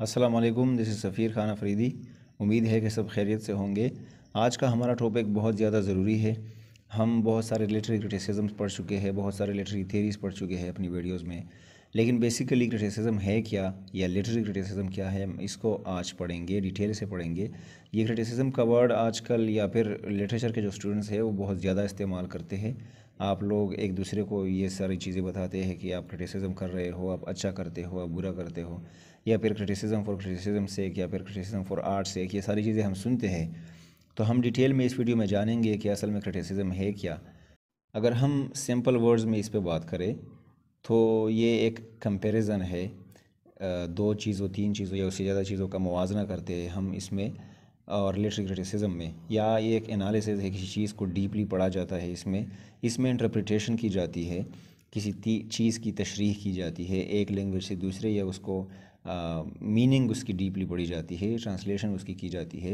Aslam this is Safeer Khan Afridi उम्मीद है कि सब खैरियत से होंगे आज का हमारा टॉपिक बहुत ज़्यादा ज़रूरी है हम बहुत सारे लिटरेरी क्रिटिसिज्म पढ़ चुके हैं बहुत सारे लिटरेरी थेरीज पढ़ चुके हैं अपनी वीडियोज़ में लेकिन बेसिकली क्रिटिसिज्म है क्या या लिटरेरी क्रिटिसिज्म क्या है इसको आज पढ़ेंगे डिटेल से पढ़ेंगे ये क्रिटिसिज्म का वर्ड आजकल या फिर लिटरेचर के जो स्टूडेंट्स हैं वो बहुत ज़्यादा इस्तेमाल करते हैं आप लोग एक दूसरे को ये सारी चीज़ें बताते हैं कि आप क्रिटिसिज्म कर रहे हो आप अच्छा करते हो आप बुरा करते हो या फिर क्रिटिसिज्म फॉर क्रिटिसिज्म से या फिर क्रिटिसिज्म फॉर आर्ट से ये सारी चीज़ें हम सुनते हैं तो हम डिटेल में इस वीडियो में जानेंगे कि असल में क्रिटिसिज्म है क्या अगर हम सिंपल वर्ड्स में इस पर बात करें तो ये एक कंपेरिजन है दो चीज़ों तीन चीज़ों या उससे ज़्यादा चीज़ों का मुवजना करते हैं हम इसमें और लिटरी क्रिटिसिज्म में या ये एक एनालिसिस है किसी चीज़ को डीपली पढ़ा जाता है इसमें इसमें इंटरप्रिटेशन की जाती है किसी चीज़ की तशरीह की जाती है एक लैंग्वेज से दूसरे या उसको मीनिंग उसकी डीपली पढ़ी जाती है ट्रांसलेशन उसकी की जाती है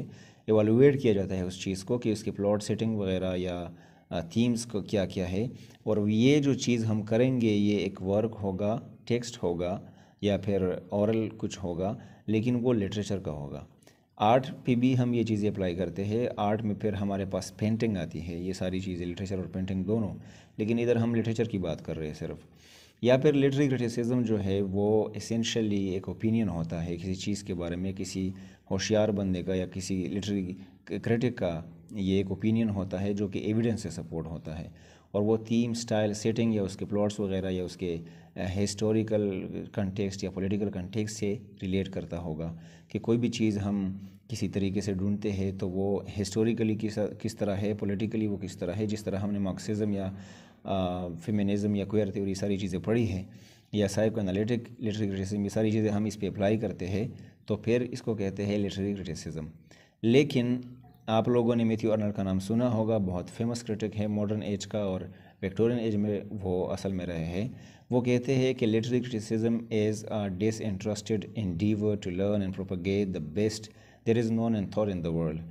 एवेलुएट किया जाता है उस चीज़ को कि उसके प्लॉट सेटिंग वगैरह या थीम्स को क्या क्या है और ये जो चीज़ हम करेंगे ये एक वर्क होगा टेक्स्ट होगा या फिर औरल कुछ होगा लेकिन वो लिटरेचर का होगा आर्ट पे भी हम ये चीज़ें अप्लाई करते हैं आर्ट में फिर हमारे पास पेंटिंग आती है ये सारी चीज़ें लिटरेचर और पेंटिंग दोनों लेकिन इधर हम लिटरेचर की बात कर रहे हैं सिर्फ या फिर लिटरी क्रिटिसिज्म जो है वो इसेंशली एक ओपिनियन होता है किसी चीज़ के बारे में किसी होशियार बंदे का या किसी लिटरी क्रिटिक का ये एक ओपिनियन होता है जो कि एविडेंस से सपोर्ट होता है और वो थीम स्टाइल सेटिंग या उसके प्लॉट्स वगैरह या उसके हिस्टोरिकल कंटेक्स्ट या पॉलिटिकल कंटेक्स्ट से रिलेट करता होगा कि कोई भी चीज़ हम किसी तरीके से ढूंढते हैं तो वो हिस्टोरिकली किस किस तरह है पॉलिटिकली वो किस तरह है जिस तरह हमने मार्क्सिज्म या फेमिनिज्म या कोयर थ्योरी सारी चीज़ें पढ़ी हैं या साइको एनालिटिक लिटरी क्रिटिसिज्म ये सारी चीज़ें हम इस पर अप्लाई करते हैं तो फिर इसको कहते हैं लिटरी क्रिटिसिज्म लेकिन आप लोगों ने मेथ्यू अर्नर का नाम सुना होगा बहुत फेमस क्रिटिक है मॉडर्न एज का और विक्टोरियन एज में वो असल में रहे हैं वो कहते हैं कि literary criticism is a disinterested endeavour to learn and propagate the best there is known and thought in the world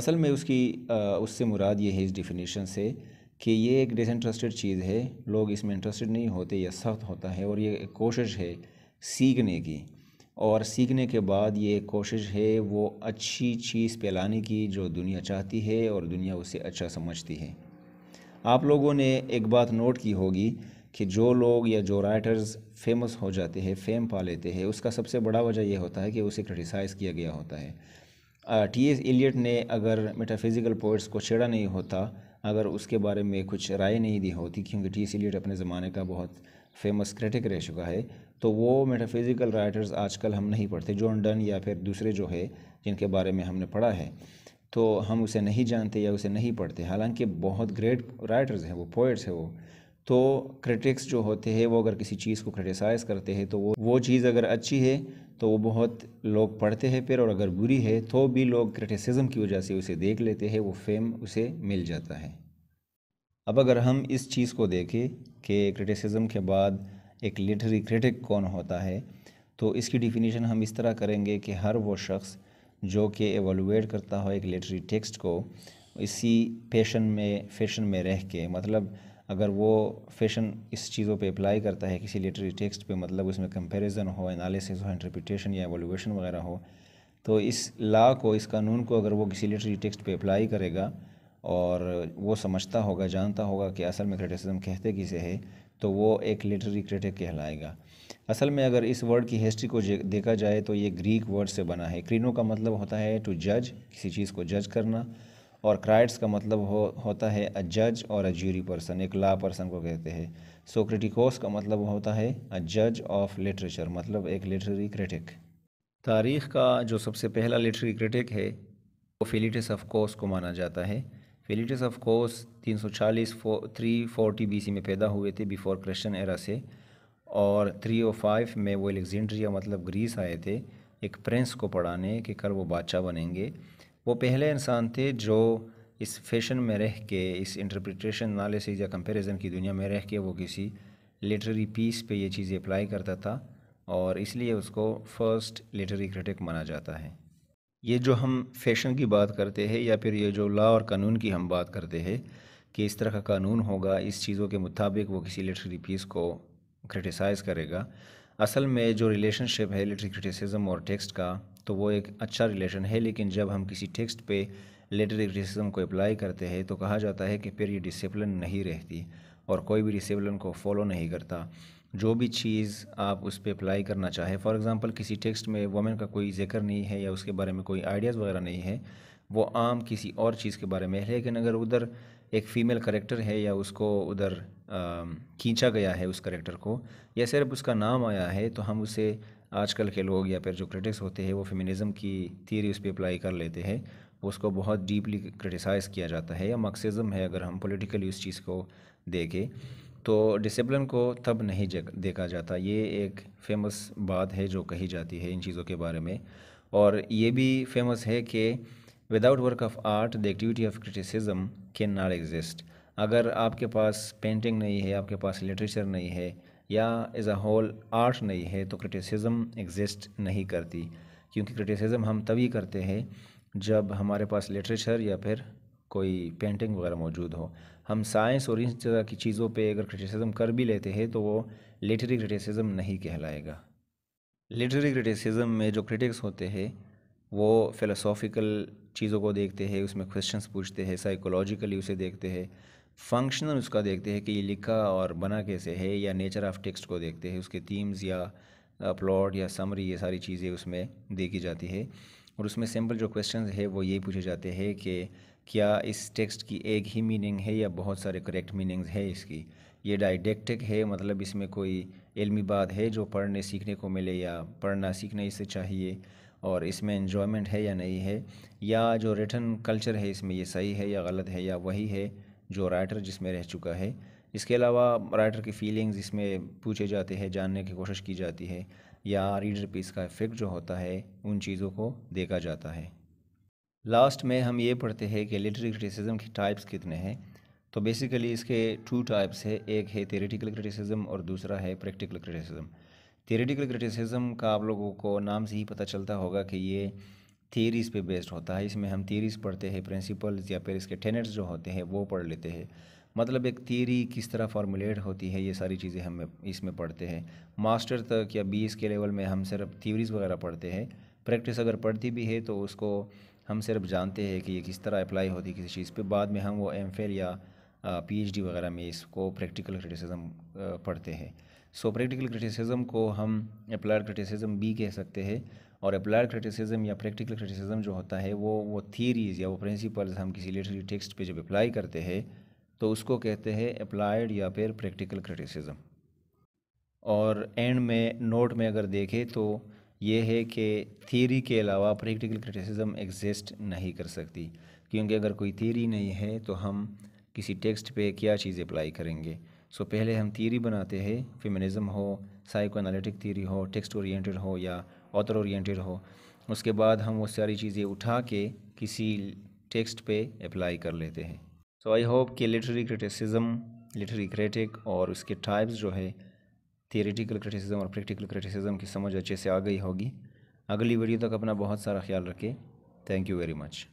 असल में उसकी उससे मुराद ये है इस डिफिनीशन से कि ये एक डिसइंटरेस्टेड चीज़ है लोग इसमें इंटरेस्टेड नहीं होते यह सख्त होता है और ये एक कोशिश है सीखने की और सीखने के बाद ये कोशिश है वो अच्छी चीज़ पहलाने की जो दुनिया चाहती है और दुनिया उसे अच्छा समझती है आप लोगों ने एक बात नोट की होगी कि जो लोग या जो राइटर्स फेमस हो जाते हैं फेम पा लेते हैं उसका सबसे बड़ा वजह यह होता है कि उसे क्रिटिसाइज़ किया गया होता है टी एस एलियट ने अगर मेटाफिज़िकल पोइट्स को छेड़ा नहीं होता अगर उसके बारे में कुछ राय नहीं दी होती क्योंकि टी सी अपने ज़माने का बहुत फेमस क्रिटिक रह चुका है तो वो मेटाफिज़िकल राइटर्स आजकल हम नहीं पढ़ते जॉन डन या फिर दूसरे जो है जिनके बारे में हमने पढ़ा है तो हम उसे नहीं जानते या उसे नहीं पढ़ते हालांकि बहुत ग्रेट राइटर्स हैं वो पोइट्स हैं वो तो क्रिटिक्स जो होते हैं वो अगर किसी चीज़ को क्रिटिसाइज़ करते हैं तो वो वो चीज़ अगर अच्छी है तो वो बहुत लोग पढ़ते हैं फिर और अगर बुरी है तो भी लोग क्रिटिसिज्म की वजह से उसे देख लेते हैं वो फेम उसे मिल जाता है अब अगर हम इस चीज़ को देखें कि क्रिटिसिज्म के बाद एक लिटरी क्रिटिक कौन होता है तो इसकी डिफिनीशन हम इस तरह करेंगे कि हर वो शख्स जो कि एवोलुएट करता हो एक लिटरी टेक्स्ट को इसी फैशन में फैशन में रह के मतलब अगर वो फैशन इस चीज़ों पे अप्लाई करता है किसी लिटरेरी टेक्स्ट पे मतलब उसमें कंपैरिजन हो एनालिसिस हो इंटरप्रिटेशन या एवोल्यूशन वगैरह हो तो इस लॉ को इस कानून को अगर वो किसी लिटरेरी टेक्स्ट पे अप्लाई करेगा और वो समझता होगा जानता होगा कि असल में क्रिटिसिज्म कहते किसे है तो वो एक लिटरेरी क्रिटिक कहलाएगा असल में अगर इस वर्ड की हिस्ट्री को देखा जाए तो ये ग्रीक वर्ड से बना है क्रीनो का मतलब होता है टू जज किसी चीज़ को जज करना और क्राइट्स का मतलब हो होता है अ जज और अ ज्यूरी पर्सन एक ला पर्सन को कहते हैं क्रिटिकोस का मतलब होता है अ जज ऑफ लिटरेचर मतलब एक लिटरेरी क्रिटिक तारीख़ का जो सबसे पहला लिटरेरी क्रिटिक है वो फिलिटस ऑफ कोस को माना जाता है फिलिटस ऑफ कोस 340 340 बीसी में पैदा हुए थे बिफोर क्रिश्चन एरा से और 305 में वो एलेक्जेंड्रिया मतलब ग्रीस आए थे एक प्रिंस को पढ़ाने के कर वो बादशाह बनेंगे वो पहले इंसान थे जो इस फैशन में रह के इस इंटरप्रिटेशन से या कंपैरिजन की दुनिया में रह के वो किसी लिटरेरी पीस पे ये चीज़ें अप्लाई करता था और इसलिए उसको फर्स्ट लिटरेरी क्रिटिक माना जाता है ये जो हम फैशन की बात करते हैं या फिर ये जो लॉ और कानून की हम बात करते हैं कि इस तरह का कानून होगा इस चीज़ों के मुताबिक वो किसी लिटरेरी पीस को क्रिटिसाइज़ करेगा असल में जो रिलेशनशिप है लिटरेरी क्रिटिसिज्म और टेक्स्ट का तो वो एक अच्छा रिलेशन है लेकिन जब हम किसी टेक्स्ट पे लेटर क्रिटिसिज्म को अप्लाई करते हैं तो कहा जाता है कि फिर ये डिसिप्लिन नहीं रहती और कोई भी डिसिप्लिन को फॉलो नहीं करता जो भी चीज़ आप उस पर अप्लाई करना चाहें फॉर एग्ज़ाम्पल किसी टेक्स्ट में वमेन का कोई जिक्र नहीं है या उसके बारे में कोई आइडियाज़ वगैरह नहीं है वो आम किसी और चीज़ के बारे में है लेकिन अगर उधर एक फ़ीमेल करेक्टर है या उसको उधर खींचा गया है उस करेक्टर को या सिर्फ उसका नाम आया है तो हम उसे आजकल के लोग या फिर जो क्रिटिक्स होते हैं वो फेमिनिज़म की थीरी उस पर अप्लाई कर लेते हैं उसको बहुत डीपली क्रिटिसाइज़ किया जाता है या मकसिज़म है अगर हम पोलिटिकली उस चीज़ को देखें तो डिसिप्लिन को तब नहीं देखा जाता ये एक फेमस बात है जो कही जाती है इन चीज़ों के बारे में और ये भी फेमस है कि without work of art the activity of criticism cannot exist अगर आपके पास पेंटिंग नहीं है आपके पास लिटरेचर नहीं है या एज़ अ होल आर्ट नहीं है तो क्रिटिसिज्म एग्जिस्ट नहीं करती क्योंकि क्रिटिसिज्म हम तभी करते हैं जब हमारे पास लिटरेचर या फिर कोई पेंटिंग वगैरह मौजूद हो हम साइंस और इस तरह की चीज़ों पे अगर क्रिटिसिज्म कर भी लेते हैं तो वो लिटरी क्रिटिसिज्म नहीं कहलाएगा लिटरी क्रिटिसिज्म में जो क्रिटिक्स होते हैं वो फ़िलोसॉफ़िकल चीज़ों को देखते हैं उसमें क्वेश्चंस पूछते हैं साइकोलॉजिकली उसे देखते हैं फंक्शनल उसका देखते हैं कि ये लिखा और बना कैसे है या नेचर ऑफ टेक्स्ट को देखते हैं उसके थीम्स या प्लॉट या समरी ये सारी चीज़ें उसमें देखी जाती है और उसमें सिंपल जो क्वेश्चन है वो ये पूछे जाते हैं कि क्या इस टेक्स्ट की एक ही मीनिंग है या बहुत सारे करेक्ट मीनिंग्स है इसकी ये डाइडेक्टिक है मतलब इसमें कोई इलमी बात है जो पढ़ने सीखने को मिले या पढ़ना सीखने इससे चाहिए और इसमें इन्जॉयमेंट है या नहीं है या जो रिटर्न कल्चर है इसमें ये सही है या गलत है या वही है जो राइटर जिसमें रह चुका है इसके अलावा राइटर की फीलिंग्स इसमें पूछे जाते हैं जानने की कोशिश की जाती है या रीडर पीस इसका इफ़ेक्ट जो होता है उन चीज़ों को देखा जाता है लास्ट में हम ये पढ़ते हैं कि लिटरेरी क्रिटिसिज्म के टाइप्स कितने हैं तो बेसिकली इसके टू टाइप्स है एक है थेरेटिकल क्रिटिसिज्म और दूसरा है प्रैक्टिकल क्रिटिसिज्म थेरेटिकल क्रिटिसिज्म का आप लोगों को नाम से ही पता चलता होगा कि ये थियरीज़ पे बेस्ड होता है इसमें हम थियरीज़ पढ़ते हैं प्रिंसिपल्स या फिर इसके टेनेट्स जो होते हैं वो पढ़ लेते हैं मतलब एक थियरी किस तरह फॉर्मुलेट होती है ये सारी चीज़ें हम इसमें पढ़ते हैं मास्टर तक या बी के लेवल में हम सिर्फ थियोरीज़ वगैरह पढ़ते हैं प्रैक्टिस अगर पढ़ती भी है तो उसको हम सिर्फ जानते हैं कि ये किस तरह अप्लाई होती है किसी चीज़ पे बाद में हम वो एम या पी वगैरह में इसको प्रैक्टिकल क्रिटिसिज्म पढ़ते हैं सो प्रैक्टिकल क्रिटिसिज्म को हम अप्लाइड क्रिटिसिज्म भी कह सकते हैं और अप्लायर क्रिटिसिज्म या प्रैक्टिकल क्रिटिसिज्म जो होता है वो वो थीरीज़ या वो प्रिंसिपल्स हम किसी लिटरेरी टेक्स्ट पे जब अप्लाई करते हैं तो उसको कहते हैं अप्लाइड या फिर प्रैक्टिकल क्रिटिसिज्म और एंड में नोट में अगर देखें तो ये है कि थीरी के अलावा प्रैक्टिकल क्रिटिसिज्म एग्जिस्ट नहीं कर सकती क्योंकि अगर कोई थीरी नहीं है तो हम किसी टेक्स्ट पे क्या चीज़ अप्लाई करेंगे सो so, पहले हम थीरी बनाते हैं फेमिनिज़म हो साइको एनालिटिक थीरी हो टेक्स्ट ओरिएंटेड हो या ऑथर ओरिएंटेड हो उसके बाद हम वो सारी चीज़ें उठा के किसी टेक्स्ट पे अप्लाई कर लेते हैं सो आई होप कि लिटरेरी क्रिटिसिज्म लिटरेरी क्रिटिक और उसके टाइप्स जो है थियोरेटिकल क्रिटिसिज्म और प्रैक्टिकल क्रिटिसिज्म की समझ अच्छे से आ गई होगी अगली वीडियो तक अपना बहुत सारा ख्याल रखें थैंक यू वेरी मच